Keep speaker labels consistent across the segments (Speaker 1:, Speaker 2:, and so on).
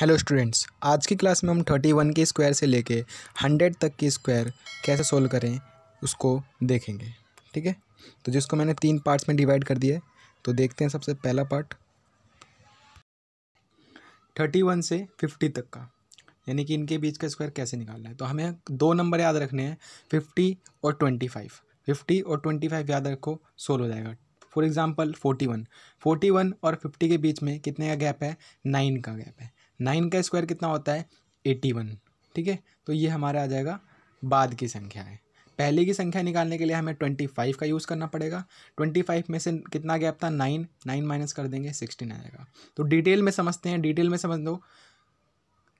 Speaker 1: hello students आज की class में हम थर्टी वन के स्क्वायर से लेके हंड्रेड तक के स्क्वायर कैसे सोल्व करें उसको देखेंगे ठीक है तो जिसको मैंने तीन पार्ट्स में डिवाइड कर दिया है तो देखते हैं सबसे पहला पार्ट थर्टी वन से फिफ्टी तक का यानी कि इनके बीच का स्क्वायर कैसे निकालना है तो हमें दो नंबर याद रखने हैं फिफ्टी और ट्वेंटी फाइव फिफ्टी और ट्वेंटी फाइव याद रखो सोल्व हो जाएगा for example forty one forty one और फिफ्टी के बीच में कितने का गैप है नाइन का गैप है नाइन का स्क्वायर कितना होता है एट्टी वन ठीक है तो ये हमारा आ जाएगा बाद की संख्या है पहले की संख्या निकालने के लिए हमें ट्वेंटी फाइव का यूज़ करना पड़ेगा ट्वेंटी फाइव में से कितना गैप था नाइन नाइन माइनस कर देंगे सिक्सटीन आ जाएगा तो डिटेल में समझते हैं डिटेल में समझ कितने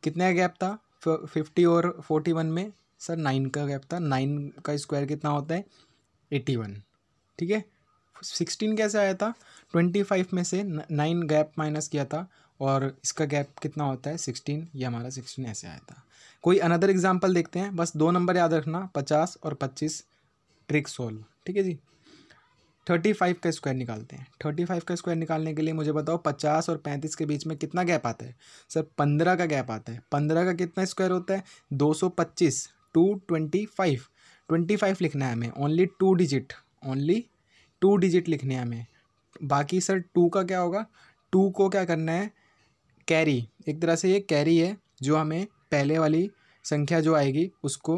Speaker 1: कितना गैप था फिफ्टी और फोर्टी वन में सर नाइन का गैप था नाइन का स्क्वायर कितना होता है एट्टी वन ठीक है सिक्सटीन कैसे आया था ट्वेंटी फाइव में से नाइन गैप माइनस किया था और इसका गैप कितना होता है सिक्सटीन ये हमारा सिक्सटीन ऐसे आया था कोई अनदर एग्जाम्पल देखते हैं बस दो नंबर याद रखना पचास और पच्चीस ट्रिक सोल्व ठीक है जी थर्टी फाइव का स्क्वायर निकालते हैं थर्टी फाइव का स्क्वायर निकालने के लिए मुझे बताओ पचास और पैंतीस के बीच में कितना गैप आता है सर पंद्रह का गैप आता है पंद्रह का कितना स्क्वायर होता है दो सौ पच्चीस two twenty five twenty five लिखना है हमें only two digit only two digit लिखने हैं हमें बाकी सर टू का क्या होगा टू को क्या करना है कैरी एक तरह से ये कैरी है जो हमें पहले वाली संख्या जो आएगी उसको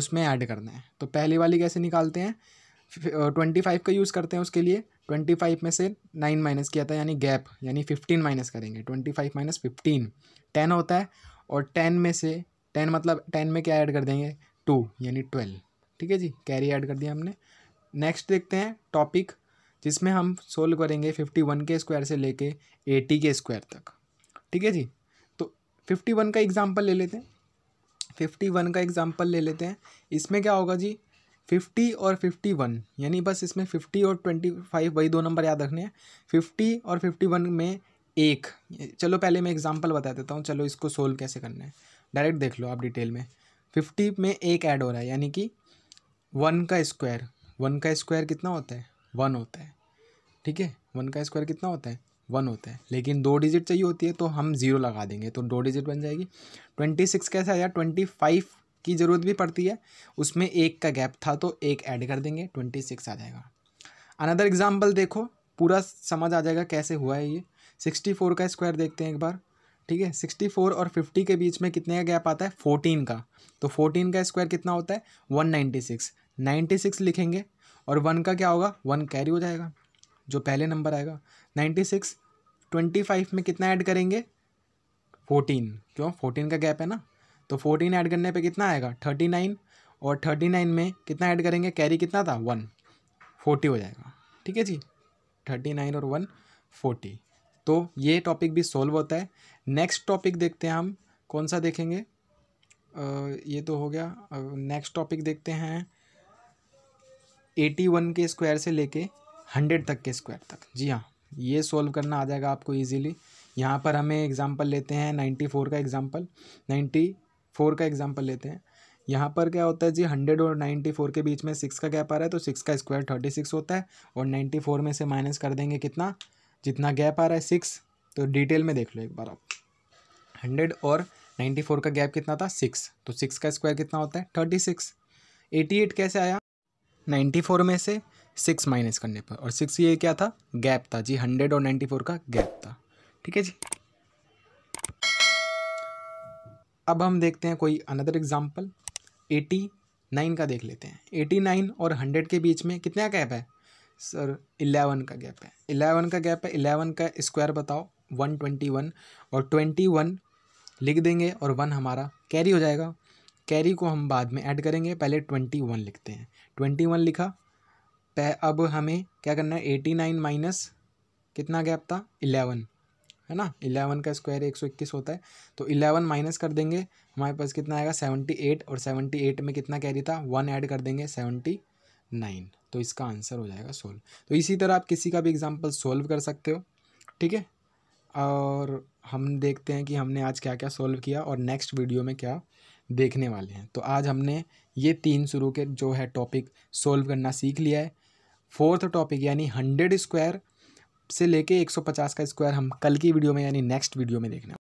Speaker 1: उसमें ऐड करना है तो पहले वाली कैसे निकालते हैं ट्वेंटी फाइव का यूज़ करते हैं उसके लिए ट्वेंटी फाइव में से नाइन माइनस किया था यानी गैप यानी फिफ्टीन माइनस करेंगे twenty five minus fifteen ten होता है और टेन में से टेन मतलब टेन में क्या ऐड कर देंगे टू यानी ट्वेल्व ठीक है जी कैरी ऐड कर दिया हमने नेक्स्ट देखते हैं टॉपिक जिसमें हम सोल्व करेंगे फिफ्टी वन के स्क्वायर से लेके एटी के स्क्वायर तक ठीक है जी तो फिफ्टी वन का एग्ज़ाम्पल ले लेते हैं फिफ्टी वन का एग्ज़ाम्पल ले लेते हैं इसमें क्या होगा जी फिफ्टी और फिफ्टी वन यानी बस इसमें फिफ्टी और ट्वेंटी फाइव वही दो नंबर याद रखने हैं फिफ्टी और फिफ्टी वन में एक चलो पहले मैं एग्जाम्पल बता देता हूँ चलो इसको सोल्व कैसे करना है डायरेक्ट देख लो आप डिटेल में फिफ्टी में एक ऐड हो रहा है यानी कि वन का स्क्वायर वन का स्क्वायर कितना होता है वन होता है ठीक है वन का स्क्वायर कितना होता है वन होता है लेकिन दो डिजिट चाहिए होती है तो हम ज़ीरो लगा देंगे तो दो डिजिट बन जाएगी ट्वेंटी सिक्स कैसे आया ट्वेंटी फाइव की ज़रूरत भी पड़ती है उसमें एक का गैप था तो एक ऐड कर देंगे ट्वेंटी सिक्स आ जाएगा अनदर एग्जाम्पल देखो पूरा समझ आ जाएगा कैसे हुआ है ये सिक्सटी फोर का स्क्वायर देखते हैं एक बार ठीक है सिक्सटी फोर और फिफ्टी के बीच में कितने का गैप आता है फोर्टीन का तो फोर्टीन का स्क्वायर कितना होता है one ninety six ninety six लिखेंगे और वन का क्या होगा वन कैरी हो जाएगा जो पहले नंबर आएगा नाइन्टी सिक्स ट्वेंटी फाइव में कितना ऐड करेंगे फोर्टीन क्यों फोर्टीन का गैप है ना तो फोर्टीन ऐड करने पे कितना आएगा थर्टी नाइन और थर्टी नाइन में कितना ऐड करेंगे कैरी कितना था वन फोर्टी हो जाएगा ठीक है जी थर्टी नाइन और वन फोर्टी तो ये टॉपिक भी सोल्व होता है नेक्स्ट टॉपिक देखते हैं हम कौन सा देखेंगे आ, ये तो हो गया नेक्स्ट टॉपिक देखते हैं एटी वन के स्क्वायर से लेके हंड्रेड तक के स्क्वायर तक जी हाँ ये सॉल्व करना आ जाएगा आपको ईजिली यहाँ पर हमें एग्ज़ाम्पल लेते हैं नाइन्टी फोर का एग्ज़ाम्पल नाइन्टी फोर का एग्ज़ाम्पल लेते हैं यहाँ पर क्या होता है जी हंड्रेड और नाइन्टी फोर के बीच में सिक्स का गैप आ रहा है तो सिक्स का स्क्वायर थर्टी सिक्स होता है और नाइन्टी फोर में से माइनस कर देंगे कितना जितना गैप आ रहा है सिक्स तो डिटेल में देख लो एक बार आप हंड्रेड और नाइन्टी फोर का गैप कितना था सिक्स तो सिक्स का स्क्वायर कितना होता है थर्टी सिक्स एटी एट कैसे आया नाइन्टी फोर में से सिक्स माइनस करने पर और सिक्स ये क्या था गैप था जी हंड्रेड और नाइन्टी फोर का गैप था ठीक है जी अब हम देखते हैं कोई अनदर एग्जाम्पल एटी नाइन का देख लेते हैं एटी नाइन और हंड्रेड के बीच में कितना गैप है सर इलेवन का गैप है इलेवन का गैप है इलेवन का स्क्वायर बताओ वन ट्वेंटी वन और ट्वेंटी वन लिख देंगे और वन हमारा कैरी हो जाएगा कैरी को हम बाद में ऐड करेंगे पहले ट्वेंटी वन लिखते हैं ट्वेंटी वन लिखा तो अब हमें क्या करना है एटी नाइन माइनस कितना गैप था इलेवन है ना इलेवन का स्क्वायर एक सौ इक्कीस होता है तो इलेवन माइनस कर देंगे हमारे पास कितना आएगा सेवेंटी एट और सेवेंटी एट में कितना कैरी था वन ऐड कर देंगे सेवेंटी नाइन तो इसका आंसर हो जाएगा सोल्व तो इसी तरह आप किसी का भी एग्जाम्पल सोल्व कर सकते हो ठीक है और हम देखते हैं कि हमने आज क्या क्या सोल्व किया और नेक्स्ट वीडियो में क्या देखने वाले हैं तो आज हमने ये तीन शुरू के जो है टॉपिक सोल्व करना सीख लिया है फोर्थ टॉपिक यानी हंड्रेड स्क्वायर से लेके 150 का स्क्वायर हम कल की वीडियो में यानी नेक्स्ट वीडियो में देखने